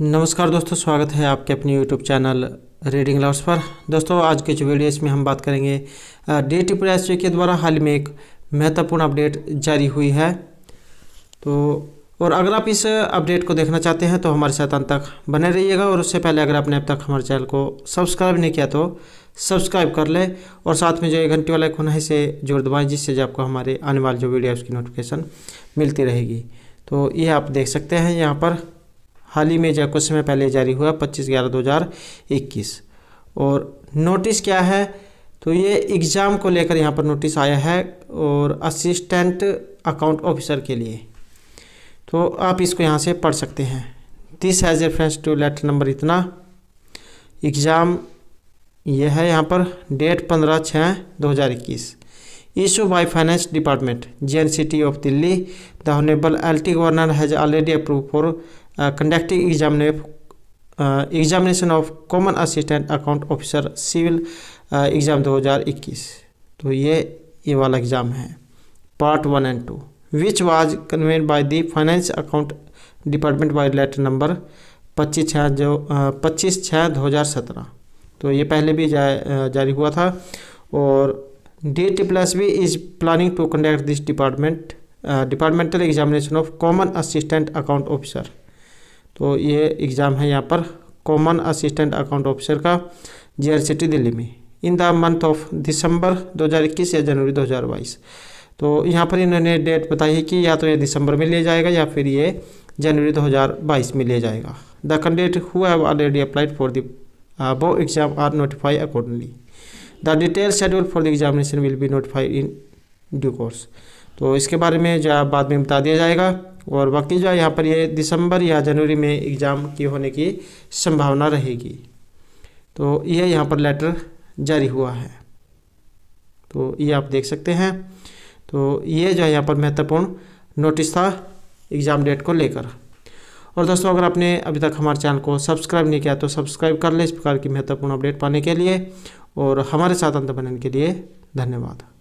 नमस्कार दोस्तों स्वागत है आपके अपने यूट्यूब चैनल रीडिंग लवर्स पर दोस्तों आज के जो वीडियो इसमें हम बात करेंगे डेट प्राइस के द्वारा हाल में एक महत्वपूर्ण अपडेट जारी हुई है तो और अगर आप इस अपडेट को देखना चाहते हैं तो हमारे साथ अंत तक बने रहिएगा और उससे पहले अगर आपने अब तक हमारे चैनल को सब्सक्राइब नहीं किया तो सब्सक्राइब कर लें और साथ में जो एक घंटे वाला आइकन है इसे जोड़ दबाएँ जिससे जो आपको हमारे आने वाले जो वीडियो उसकी नोटिफिकेशन मिलती रहेगी तो ये आप देख सकते हैं यहाँ पर हाल ही में या कुछ समय पहले जारी हुआ पच्चीस ग्यारह दो हज़ार इक्कीस और नोटिस क्या है तो ये एग्ज़ाम को लेकर यहाँ पर नोटिस आया है और असिस्टेंट अकाउंट ऑफिसर के लिए तो आप इसको यहाँ से पढ़ सकते हैं this has reference to letter number इतना एग्ज़ाम यह है यहाँ पर डेट पंद्रह छः दो हज़ार इक्कीस by J N C T of Delhi the the L T governor has already approve for Uh, conducting uh, examination examination of common assistant account officer civil exam 2021 तो ये ये वाला एग्ज़ाम है part one and two which was conveyed by the finance account department by letter number पच्चीस छः जो uh, पच्चीस छः दो हज़ार सत्रह तो ये पहले भी जा, जारी हुआ था और D T plus B is planning to conduct this department departmental examination of common assistant account officer तो ये एग्ज़ाम है यहाँ पर कॉमन असिस्टेंट अकाउंट ऑफिसर का जी दिल्ली में in the month of December 2021 या जनवरी 2022 तो यहाँ पर इन्होंने डेट बताई है कि या तो ये दिसंबर में लिया जाएगा या फिर ये जनवरी 2022 में लिया जाएगा the candidate who have already applied for the बो exam are notify accordingly the detail schedule for the examination will be notified in due course तो इसके बारे में जो बाद में बता दिया जाएगा और बाकी जो है यहाँ पर ये दिसंबर या जनवरी में एग्ज़ाम की होने की संभावना रहेगी तो यह यहाँ पर लेटर जारी हुआ है तो ये आप देख सकते हैं तो ये जो है यहाँ पर महत्वपूर्ण नोटिस था एग्ज़ाम डेट को लेकर और दोस्तों अगर आपने अभी तक हमारे चैनल को सब्सक्राइब नहीं किया तो सब्सक्राइब कर लें इस प्रकार की महत्वपूर्ण अपडेट पाने के लिए और हमारे साथ अंत बनने के लिए धन्यवाद